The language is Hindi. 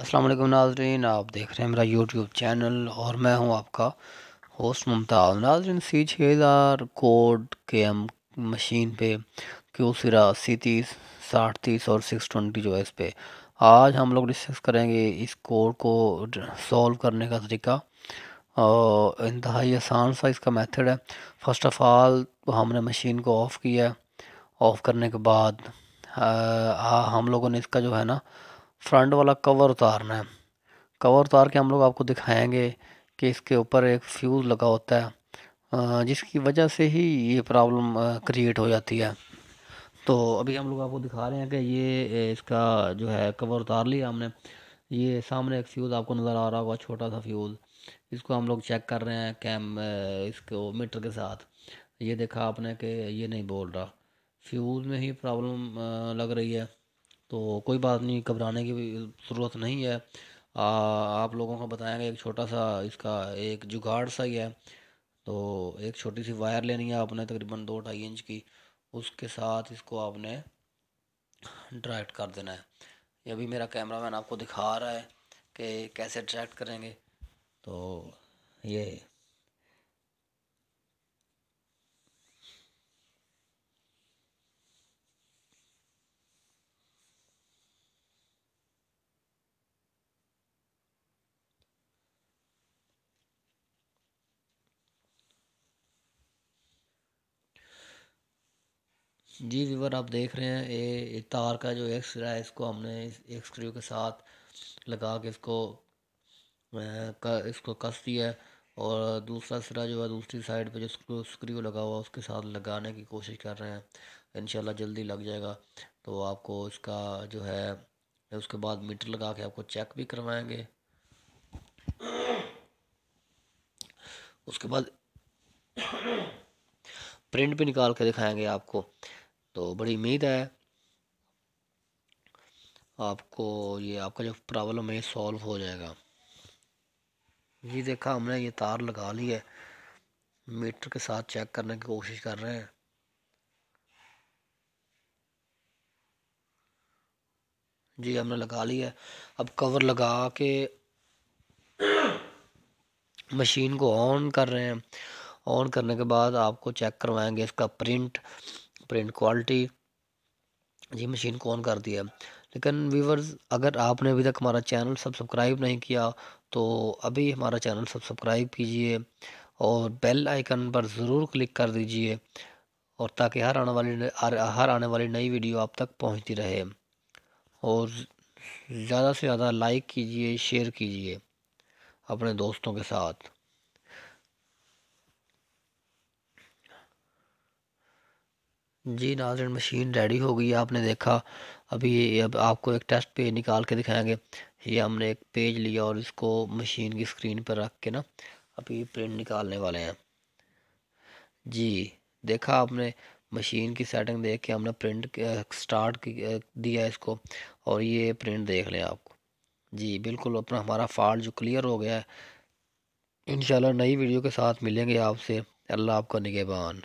अस्सलाम वालेकुम नाजरीन आप देख रहे हैं मेरा यूट्यूब चैनल और मैं हूं आपका होस्ट मुमताज़ नाजरीन सी छः हज़ार कोड के एम मशीन पे क्यू सिरा अस्सी तीस साठ तीस और सिक्स ट्वेंटी जो है इस पर आज हम लोग डिस्कस करेंगे इस कोड को सॉल्व करने का तरीका और इंतहाई आसान सा इसका मेथड है फ़र्स्ट ऑफ़ ऑल हमने मशीन को ऑफ़ किया ऑफ़ करने के बाद आ, हम लोगों ने इसका जो है ना फ्रंट वाला कवर उतारना है कवर उतार के हम लोग आपको दिखाएंगे कि इसके ऊपर एक फ्यूज़ लगा होता है जिसकी वजह से ही ये प्रॉब्लम क्रिएट हो जाती है तो अभी हम लोग आपको दिखा रहे हैं कि ये इसका जो है कवर उतार लिया हमने ये सामने एक फ्यूज़ आपको नज़र आ रहा होगा छोटा सा फ्यूज़ इसको हम लोग चेक कर रहे हैं कैम इसको मीटर के साथ ये देखा आपने कि ये नहीं बोल रहा फ्यूज़ में ही प्रॉब्लम लग रही है तो कोई बात नहीं घबराने की ज़रूरत नहीं है आ, आप लोगों को बताएंगे एक छोटा सा इसका एक जुगाड़ सा ही है तो एक छोटी सी वायर लेनी है आपने तकरीबन दो ढाई इंच की उसके साथ इसको आपने ड्रैक्ट कर देना है ये अभी मेरा कैमरा मैन आपको दिखा रहा है कि कैसे ड्रैक्ट करेंगे तो ये जी वीवर आप देख रहे हैं ये तार का जो एक्स है इसको हमने एक स्क्रू के साथ लगा के इसको इसको कस दिया है और दूसरा सिरा जो है दूसरी साइड पे जो स्क्रू लगा हुआ उसके साथ लगाने की कोशिश कर रहे हैं इन जल्दी लग जाएगा तो आपको इसका जो है उसके बाद मीटर लगा के आपको चेक भी करवाएंगे उसके बाद प्रिंट भी निकाल के दिखाएंगे आपको तो बड़ी उम्मीद है आपको ये आपका जो प्रॉब्लम है सॉल्व हो जाएगा ये देखा हमने ये तार लगा ली है मीटर के साथ चेक करने की कोशिश कर रहे हैं जी हमने लगा ली है अब कवर लगा के मशीन को ऑन कर रहे हैं ऑन करने के बाद आपको चेक करवाएंगे इसका प्रिंट प्रिंट क्वालिटी ये मशीन कौन दी है लेकिन व्यूवर्स अगर आपने अभी तक हमारा चैनल सब्सक्राइब नहीं किया तो अभी हमारा चैनल सब्सक्राइब कीजिए और बेल आइकन पर ज़रूर क्लिक कर दीजिए और ताकि हर आने वाली हर आने वाली नई वीडियो आप तक पहुंचती रहे और ज़्यादा से ज़्यादा लाइक कीजिए शेयर कीजिए अपने दोस्तों के साथ जी नाजन मशीन रेडी हो गई आपने देखा अभी अब आपको एक टेस्ट पेज निकाल के दिखाएंगे ये हमने एक पेज लिया और इसको मशीन की स्क्रीन पर रख के ना अभी प्रिंट निकालने वाले हैं जी देखा आपने मशीन की सेटिंग देख के हमने प्रिंट स्टार्ट दिया इसको और ये प्रिंट देख लें आपको जी बिल्कुल अपना हमारा फॉल्ट जो क्लियर हो गया है इन नई वीडियो के साथ मिलेंगे आपसे अल्लाह आपका निगेबान